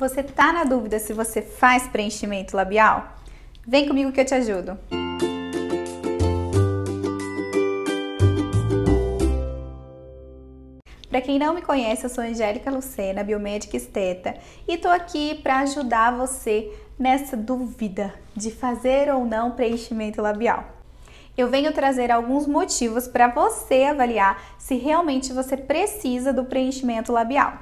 Você tá na dúvida se você faz preenchimento labial? Vem comigo que eu te ajudo. Para quem não me conhece, eu sou Angélica Lucena, biomédica esteta, e tô aqui para ajudar você nessa dúvida de fazer ou não preenchimento labial. Eu venho trazer alguns motivos para você avaliar se realmente você precisa do preenchimento labial.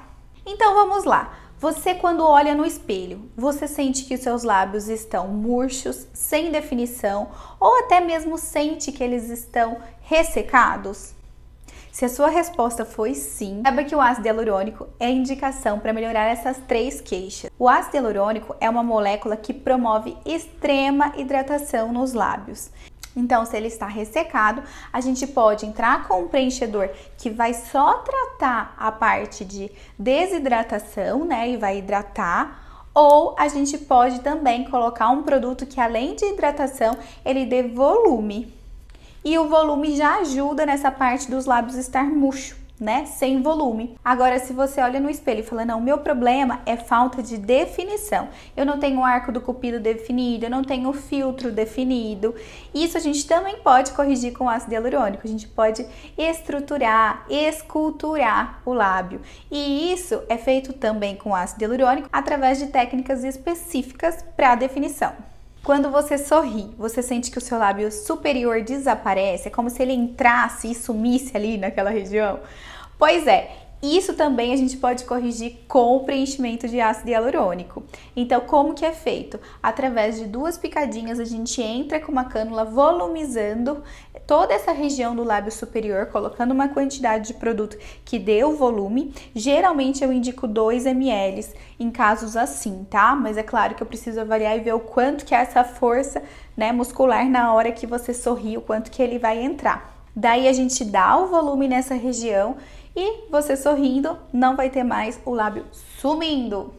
Então vamos lá. Você, quando olha no espelho, você sente que os seus lábios estão murchos, sem definição, ou até mesmo sente que eles estão ressecados? Se a sua resposta foi sim, saiba que o ácido hialurônico é indicação para melhorar essas três queixas. O ácido hialurônico é uma molécula que promove extrema hidratação nos lábios. Então, se ele está ressecado, a gente pode entrar com um preenchedor que vai só tratar a parte de desidratação, né? E vai hidratar. Ou a gente pode também colocar um produto que, além de hidratação, ele dê volume. E o volume já ajuda nessa parte dos lábios estar murcho né? Sem volume. Agora, se você olha no espelho e fala, não, meu problema é falta de definição. Eu não tenho o arco do cupido definido, eu não tenho o filtro definido. Isso a gente também pode corrigir com ácido hialurônico. A gente pode estruturar, esculturar o lábio. E isso é feito também com ácido hialurônico através de técnicas específicas para definição. Quando você sorri, você sente que o seu lábio superior desaparece, é como se ele entrasse e sumisse ali naquela região? Pois é, isso também a gente pode corrigir com o preenchimento de ácido hialurônico. Então, como que é feito? Através de duas picadinhas, a gente entra com uma cânula volumizando toda essa região do lábio superior, colocando uma quantidade de produto que dê o volume. Geralmente eu indico 2 ml em casos assim, tá? Mas é claro que eu preciso avaliar e ver o quanto que é essa força né, muscular na hora que você sorri, o quanto que ele vai entrar. Daí a gente dá o volume nessa região e você sorrindo, não vai ter mais o lábio sumindo.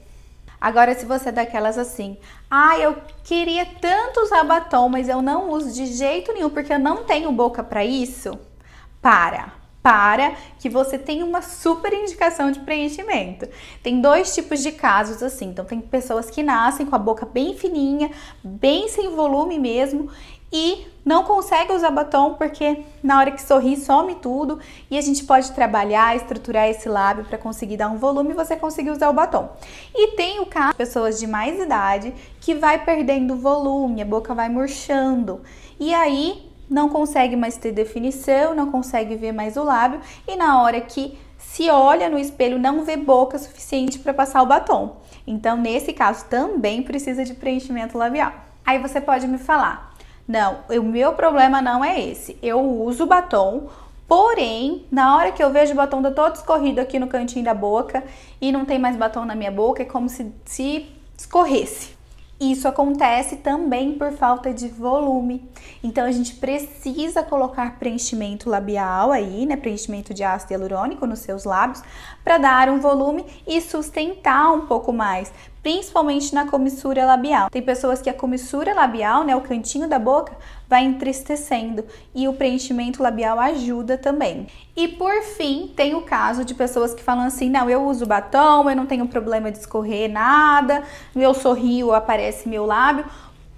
Agora, se você é daquelas assim, ah, eu queria tanto usar batom, mas eu não uso de jeito nenhum porque eu não tenho boca para isso, para, para que você tenha uma super indicação de preenchimento. Tem dois tipos de casos assim. Então tem pessoas que nascem com a boca bem fininha, bem sem volume mesmo, e não consegue usar batom porque na hora que sorri some tudo e a gente pode trabalhar, estruturar esse lábio para conseguir dar um volume e você conseguir usar o batom. E tem o caso de pessoas de mais idade que vai perdendo volume, a boca vai murchando e aí não consegue mais ter definição, não consegue ver mais o lábio e na hora que se olha no espelho não vê boca suficiente para passar o batom. Então, nesse caso também precisa de preenchimento labial. Aí você pode me falar: não, o meu problema não é esse. Eu uso batom, porém, na hora que eu vejo o batom dá todo escorrido aqui no cantinho da boca e não tem mais batom na minha boca, é como se, se escorresse. Isso acontece também por falta de volume. Então a gente precisa colocar preenchimento labial aí, né, preenchimento de ácido hialurônico nos seus lábios, para dar um volume e sustentar um pouco mais, principalmente na comissura labial. Tem pessoas que a comissura labial, né, o cantinho da boca, vai entristecendo e o preenchimento labial ajuda também. E por fim, tem o caso de pessoas que falam assim: "Não, eu uso batom, eu não tenho problema de escorrer nada, meu sorrio aparece meu lábio".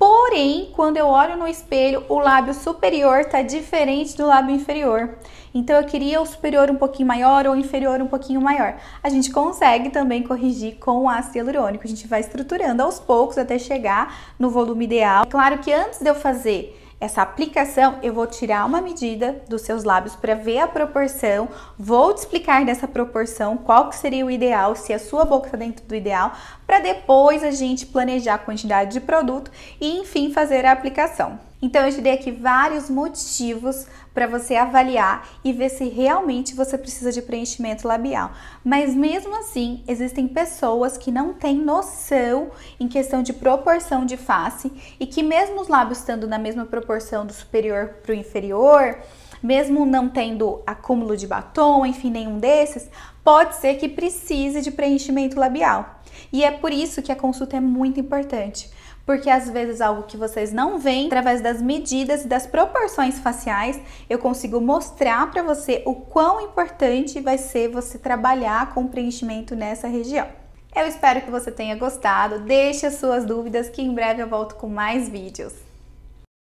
Porém, quando eu olho no espelho, o lábio superior está diferente do lábio inferior. Então, eu queria o superior um pouquinho maior ou o inferior um pouquinho maior. A gente consegue também corrigir com o ácido hialurônico. A gente vai estruturando aos poucos até chegar no volume ideal. Claro que antes de eu fazer essa aplicação, eu vou tirar uma medida dos seus lábios para ver a proporção, vou te explicar nessa proporção qual que seria o ideal, se a sua boca está dentro do ideal, para depois a gente planejar a quantidade de produto e enfim fazer a aplicação. Então, eu te dei aqui vários motivos para você avaliar e ver se realmente você precisa de preenchimento labial. Mas mesmo assim, existem pessoas que não têm noção em questão de proporção de face e que mesmo os lábios estando na mesma proporção do superior para o inferior, mesmo não tendo acúmulo de batom, enfim, nenhum desses, pode ser que precise de preenchimento labial. E é por isso que a consulta é muito importante, porque às vezes algo que vocês não veem, através das medidas e das proporções faciais, eu consigo mostrar para você o quão importante vai ser você trabalhar com preenchimento nessa região. Eu espero que você tenha gostado, deixe as suas dúvidas que em breve eu volto com mais vídeos.